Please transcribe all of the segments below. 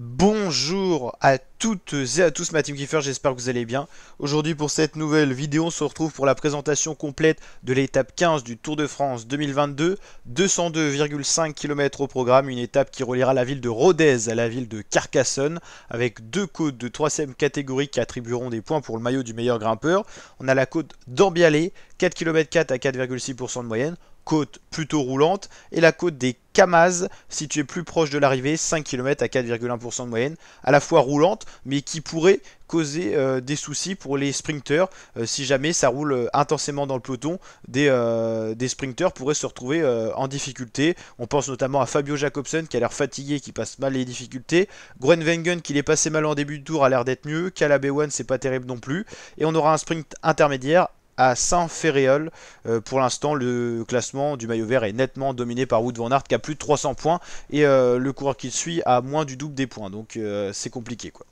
Bonjour à toutes et à tous ma team Kiefer, j'espère que vous allez bien. Aujourd'hui pour cette nouvelle vidéo, on se retrouve pour la présentation complète de l'étape 15 du Tour de France 2022. 202,5 km au programme, une étape qui reliera la ville de Rodez à la ville de Carcassonne, avec deux côtes de troisième catégorie qui attribueront des points pour le maillot du meilleur grimpeur. On a la côte d'Orbialé, 4 km 4 à 4,6% de moyenne côte plutôt roulante, et la côte des Kamaz, située plus proche de l'arrivée, 5 km à 4,1% de moyenne, à la fois roulante, mais qui pourrait causer euh, des soucis pour les sprinteurs euh, si jamais ça roule euh, intensément dans le peloton. Des, des sprinteurs pourraient se retrouver en difficulté. On pense notamment à Fabio Jacobsen qui a l'air fatigué, qui passe mal les difficultés. Wengen, qui l'est passé mal en début de tour a l'air d'être mieux. one c'est pas terrible non plus. Et on aura un sprint intermédiaire à Saint-Ferréol. Euh, pour l'instant, le classement du maillot vert est nettement dominé par Wood Van Aert qui a plus de 300 points et euh, le coureur qui le suit a moins du double des points. Donc euh, c'est compliqué quoi.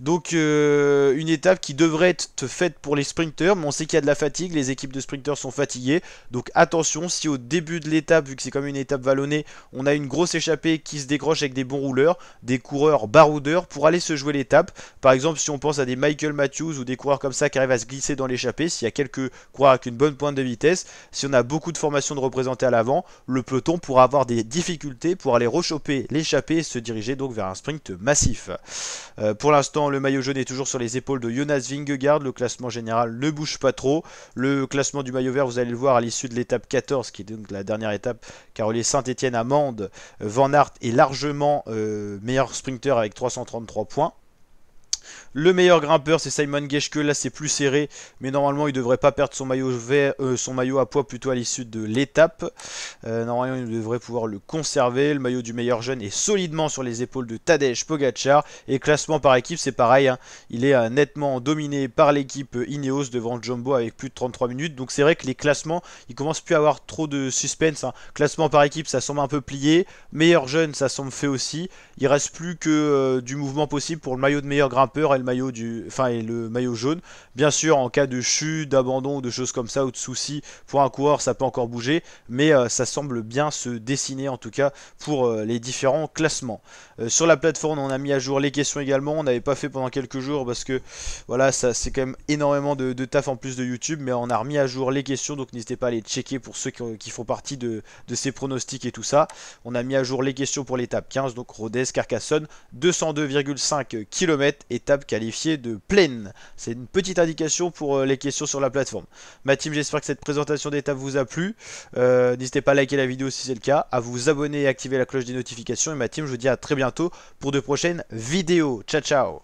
Donc euh, une étape qui devrait être faite pour les sprinteurs. mais on sait qu'il y a de la fatigue, les équipes de sprinteurs sont fatiguées. Donc attention, si au début de l'étape, vu que c'est comme une étape vallonnée, on a une grosse échappée qui se décroche avec des bons rouleurs, des coureurs baroudeurs pour aller se jouer l'étape. Par exemple, si on pense à des Michael Matthews ou des coureurs comme ça qui arrivent à se glisser dans l'échappée, s'il y a quelques coureurs avec une bonne pointe de vitesse, si on a beaucoup de formations de représenter à l'avant, le peloton pourra avoir des difficultés pour aller rechoper l'échappée et se diriger donc vers un sprint massif. Euh, pour l'instant, le maillot jaune est toujours sur les épaules de Jonas Vingegaard. Le classement général ne bouge pas trop. Le classement du maillot vert, vous allez le voir à l'issue de l'étape 14, qui est donc la dernière étape, car Saint-Etienne à Van Aert est largement euh, meilleur sprinter avec 333 points. Le meilleur grimpeur, c'est Simon Geschke. Là, c'est plus serré, mais normalement, il ne devrait pas perdre son maillot, vert, euh, son maillot à poids plutôt à l'issue de l'étape. Euh, normalement, il devrait pouvoir le conserver. Le maillot du meilleur jeune est solidement sur les épaules de Tadej Pogacar. Et classement par équipe, c'est pareil. Hein. Il est euh, nettement dominé par l'équipe Ineos devant Jumbo avec plus de 33 minutes. Donc, c'est vrai que les classements, il commence plus à avoir trop de suspense. Hein. Classement par équipe, ça semble un peu plié. Meilleur jeune, ça semble fait aussi. Il reste plus que du mouvement possible pour le maillot de meilleur grimpeur maillot du, enfin, et le maillot jaune. Bien sûr, en cas de chute, d'abandon ou de choses comme ça ou de soucis pour un coureur, ça peut encore bouger, mais euh, ça semble bien se dessiner en tout cas pour euh, les différents classements. Euh, sur la plateforme, on a mis à jour les questions également. On n'avait pas fait pendant quelques jours parce que voilà, ça c'est quand même énormément de, taf en plus de YouTube, mais on a remis à jour les questions, donc n'hésitez pas à les checker pour ceux qui, font partie de, de ces pronostics et tout ça. On a mis à jour les questions pour l'étape 15, donc Rodez, Carcassonne, 202,5 km, étape Qualifié de pleine. C'est une petite indication pour euh, les questions sur la plateforme. Ma team, j'espère que cette présentation d'étape vous a plu. Euh, n'hésitez pas à liker la vidéo si c'est le cas, à vous abonner et activer la cloche des notifications. Et ma team, je vous dis à très bientôt pour de prochaines vidéos. Ciao, ciao